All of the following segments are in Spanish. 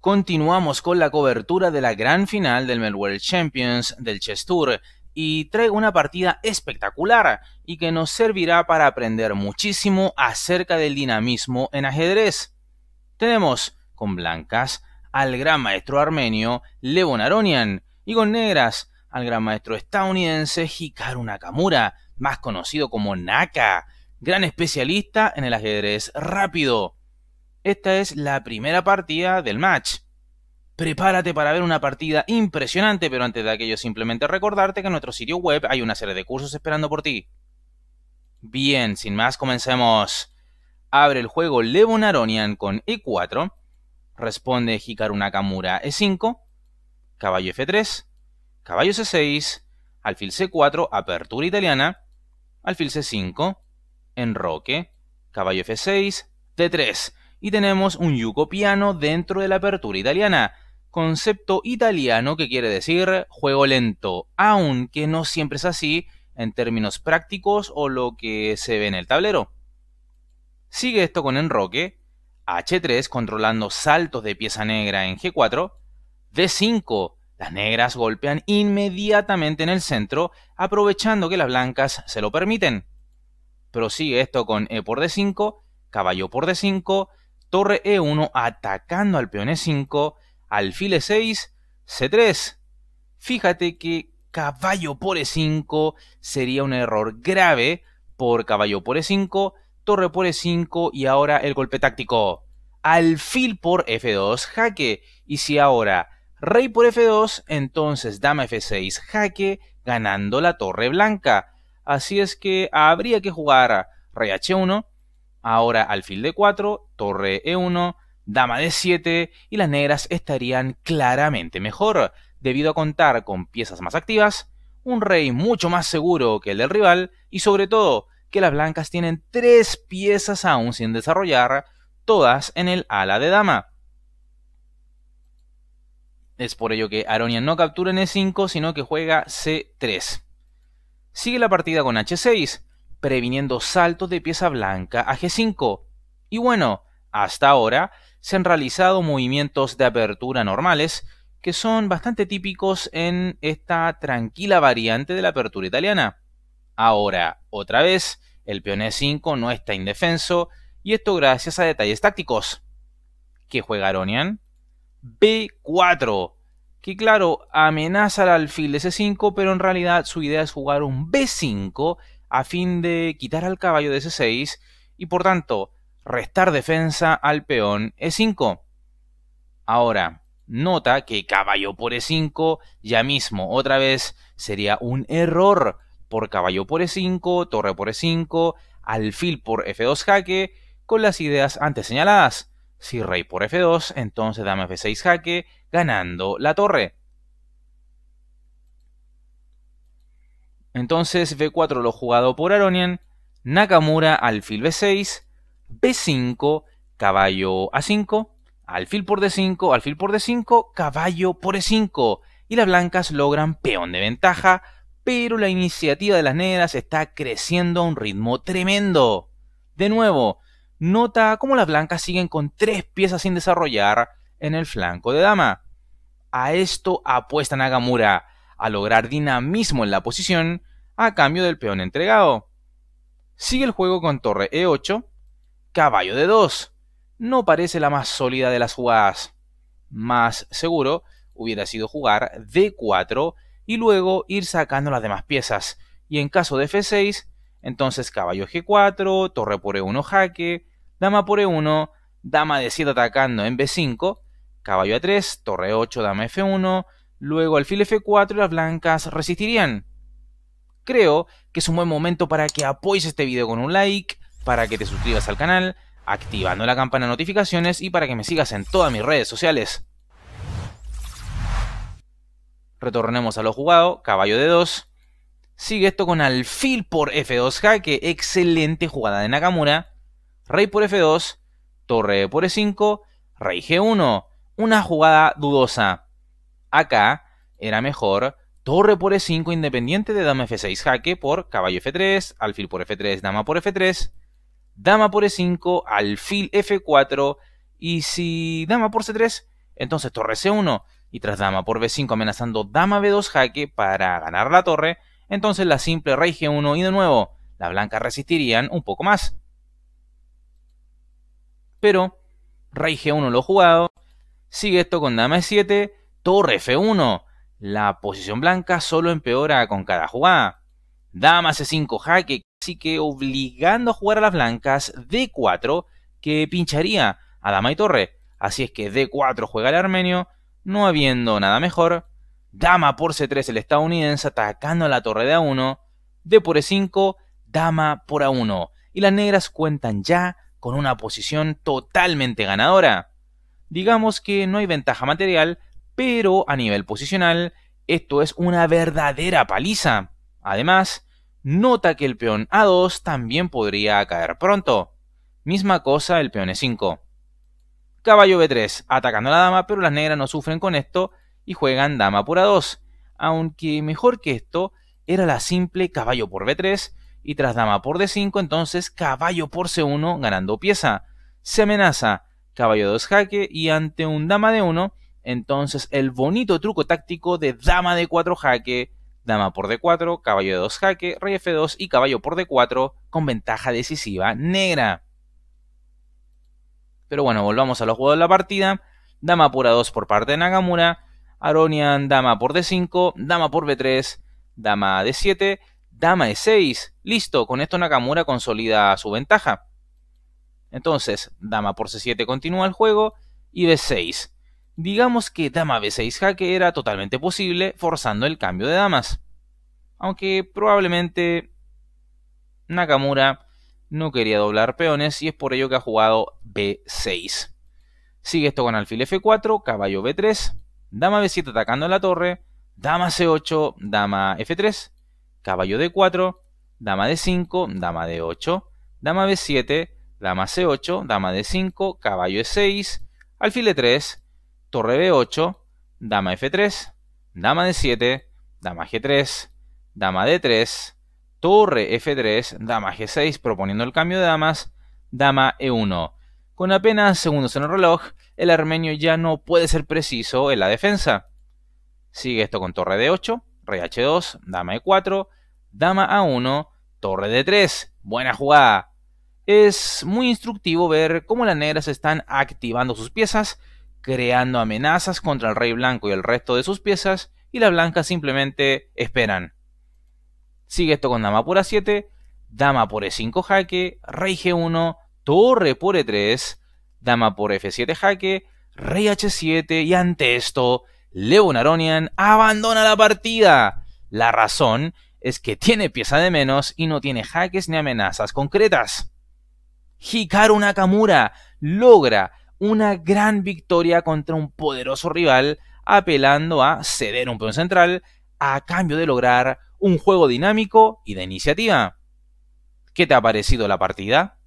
Continuamos con la cobertura de la gran final del World Champions del Chess Tour y traigo una partida espectacular y que nos servirá para aprender muchísimo acerca del dinamismo en ajedrez. Tenemos con blancas al gran maestro armenio Levon Aronian y con negras al gran maestro estadounidense Hikaru Nakamura, más conocido como Naka, gran especialista en el ajedrez rápido. Esta es la primera partida del match. Prepárate para ver una partida impresionante, pero antes de aquello simplemente recordarte que en nuestro sitio web hay una serie de cursos esperando por ti. Bien, sin más, comencemos. Abre el juego Levon Aronian con E4, responde Hikaru Nakamura E5, caballo F3, caballo C6, alfil C4, apertura italiana, alfil C5, enroque, caballo F6, D3 y tenemos un yugo piano dentro de la apertura italiana, concepto italiano que quiere decir juego lento, aunque no siempre es así en términos prácticos o lo que se ve en el tablero. Sigue esto con enroque, H3 controlando saltos de pieza negra en G4, D5, las negras golpean inmediatamente en el centro, aprovechando que las blancas se lo permiten. Prosigue esto con E por D5, caballo por D5, torre E1 atacando al peón E5, alfil E6, C3. Fíjate que caballo por E5 sería un error grave por caballo por E5, torre por E5 y ahora el golpe táctico. Alfil por F2, jaque. Y si ahora rey por F2, entonces dama F6, jaque, ganando la torre blanca. Así es que habría que jugar rey H1, Ahora alfil de 4, torre e1, dama de 7 y las negras estarían claramente mejor, debido a contar con piezas más activas, un rey mucho más seguro que el del rival y sobre todo que las blancas tienen 3 piezas aún sin desarrollar, todas en el ala de dama. Es por ello que Aronian no captura en E5, sino que juega C3. Sigue la partida con H6, previniendo saltos de pieza blanca a G5. Y bueno, hasta ahora se han realizado movimientos de apertura normales que son bastante típicos en esta tranquila variante de la apertura italiana. Ahora, otra vez, el peón E5 no está indefenso y esto gracias a detalles tácticos. ¿Qué juega Aronian? B4, que claro, amenaza al alfil de C5, pero en realidad su idea es jugar un B5 a fin de quitar al caballo de C6 y por tanto restar defensa al peón E5. Ahora, nota que caballo por E5 ya mismo otra vez sería un error por caballo por E5, torre por E5, alfil por F2 jaque, con las ideas antes señaladas. Si rey por F2, entonces dame F6 jaque, ganando la torre. Entonces B4 lo jugado por Aronian, Nakamura alfil B6, B5, caballo A5, alfil por D5, alfil por D5, caballo por E5. Y las blancas logran peón de ventaja, pero la iniciativa de las negras está creciendo a un ritmo tremendo. De nuevo, nota cómo las blancas siguen con tres piezas sin desarrollar en el flanco de dama. A esto apuesta Nakamura a lograr dinamismo en la posición a cambio del peón entregado. Sigue el juego con torre e8, caballo d 2. No parece la más sólida de las jugadas. Más seguro hubiera sido jugar d4 y luego ir sacando las demás piezas. Y en caso de f6, entonces caballo g4, torre por e1 jaque, dama por e1, dama de 7 atacando en b5, caballo a3, torre 8, dama f1, luego alfil f4 y las blancas resistirían creo que es un buen momento para que apoyes este video con un like, para que te suscribas al canal, activando la campana de notificaciones y para que me sigas en todas mis redes sociales. Retornemos a lo jugado, caballo de 2. Sigue esto con alfil por F2 jaque, excelente jugada de Nakamura. Rey por F2, torre por E5, rey G1. Una jugada dudosa. Acá era mejor torre por e5 independiente de dama f6 jaque por caballo f3, alfil por f3, dama por f3, dama por e5, alfil f4 y si dama por c3, entonces torre c1 y tras dama por b5 amenazando dama b2 jaque para ganar la torre, entonces la simple rey g1 y de nuevo las blancas resistirían un poco más. Pero rey g1 lo jugado, sigue esto con dama e7, torre f1 la posición blanca solo empeora con cada jugada. Dama C5 jaque, así que obligando a jugar a las blancas D4 que pincharía a dama y torre. Así es que D4 juega el armenio, no habiendo nada mejor. Dama por C3 el estadounidense atacando a la torre de A1. D por E5, dama por A1. Y las negras cuentan ya con una posición totalmente ganadora. Digamos que no hay ventaja material, pero a nivel posicional esto es una verdadera paliza. Además, nota que el peón A2 también podría caer pronto. Misma cosa el peón E5. Caballo B3, atacando a la dama, pero las negras no sufren con esto y juegan dama por A2, aunque mejor que esto era la simple caballo por B3 y tras dama por D5 entonces caballo por C1 ganando pieza. Se amenaza, caballo 2 jaque y ante un dama de 1 entonces, el bonito truco táctico de dama de 4 jaque, dama por d4, caballo de 2 jaque, rey f2 y caballo por d4 con ventaja decisiva negra. Pero bueno, volvamos a los juegos de la partida. Dama por a2 por parte de Nagamura, Aronian dama por d5, dama por b3, dama d7, dama e6. Listo, con esto Nagamura consolida su ventaja. Entonces, dama por c7 continúa el juego y b6. Digamos que dama b6 jaque era totalmente posible forzando el cambio de damas. Aunque probablemente Nakamura no quería doblar peones y es por ello que ha jugado b6. Sigue esto con alfil f4, caballo b3, dama b7 atacando la torre, dama c8, dama f3, caballo d4, dama d5, dama d8, dama b7, dama c8, dama d5, caballo e6, alfil e3, torre b8, dama f3, dama d7, dama g3, dama d3, torre f3, dama g6 proponiendo el cambio de damas, dama e1. Con apenas segundos en el reloj, el armenio ya no puede ser preciso en la defensa. Sigue esto con torre d8, rey h2, dama e4, dama a1, torre d3. Buena jugada. Es muy instructivo ver cómo las negras están activando sus piezas creando amenazas contra el rey blanco y el resto de sus piezas, y las blancas simplemente esperan. Sigue esto con dama por a7, dama por e5 jaque, rey g1, torre por e3, dama por f7 jaque, rey h7 y ante esto, Leon Aronian abandona la partida. La razón es que tiene pieza de menos y no tiene jaques ni amenazas concretas. Hikaru Nakamura logra una gran victoria contra un poderoso rival, apelando a ceder un peón central a cambio de lograr un juego dinámico y de iniciativa. ¿Qué te ha parecido la partida?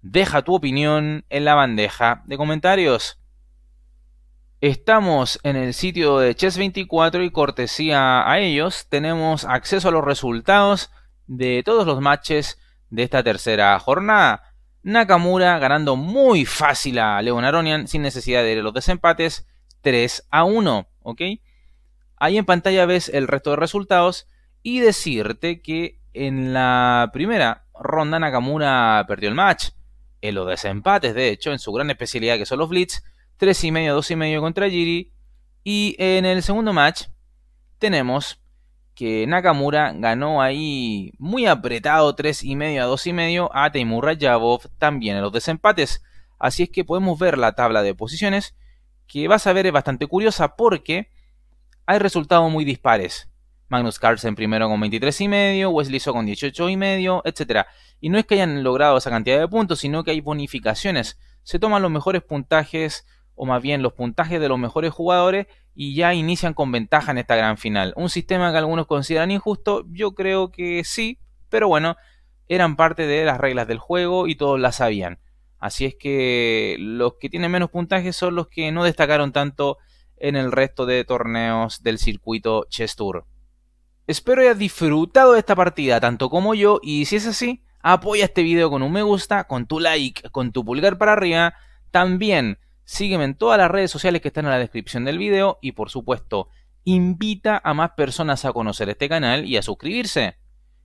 Deja tu opinión en la bandeja de comentarios. Estamos en el sitio de Chess24 y cortesía a ellos tenemos acceso a los resultados de todos los matches de esta tercera jornada. Nakamura ganando muy fácil a Leon Aronian sin necesidad de los desempates 3 a 1. ¿ok? Ahí en pantalla ves el resto de resultados y decirte que en la primera ronda Nakamura perdió el match. En los desempates, de hecho, en su gran especialidad que son los Blitz, y medio, y medio contra Jiri. Y en el segundo match tenemos que Nakamura ganó ahí muy apretado 3,5 a 2,5 a Teimur Rajabov también en los desempates. Así es que podemos ver la tabla de posiciones que vas a ver es bastante curiosa porque hay resultados muy dispares. Magnus Carlsen primero con medio. Wesley So con medio, etc. Y no es que hayan logrado esa cantidad de puntos, sino que hay bonificaciones. Se toman los mejores puntajes o más bien los puntajes de los mejores jugadores y ya inician con ventaja en esta gran final. Un sistema que algunos consideran injusto, yo creo que sí, pero bueno, eran parte de las reglas del juego y todos las sabían. Así es que los que tienen menos puntajes son los que no destacaron tanto en el resto de torneos del circuito Chess Tour. Espero hayas disfrutado de esta partida tanto como yo y si es así, apoya este video con un me gusta, con tu like, con tu pulgar para arriba. También Sígueme en todas las redes sociales que están en la descripción del video y por supuesto invita a más personas a conocer este canal y a suscribirse.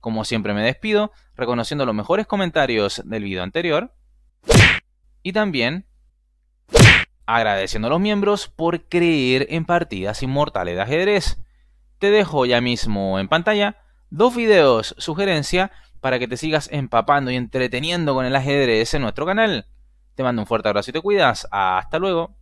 Como siempre me despido, reconociendo los mejores comentarios del video anterior y también agradeciendo a los miembros por creer en partidas inmortales de ajedrez. Te dejo ya mismo en pantalla dos videos sugerencia para que te sigas empapando y entreteniendo con el ajedrez en nuestro canal. Te mando un fuerte abrazo y te cuidas. Hasta luego.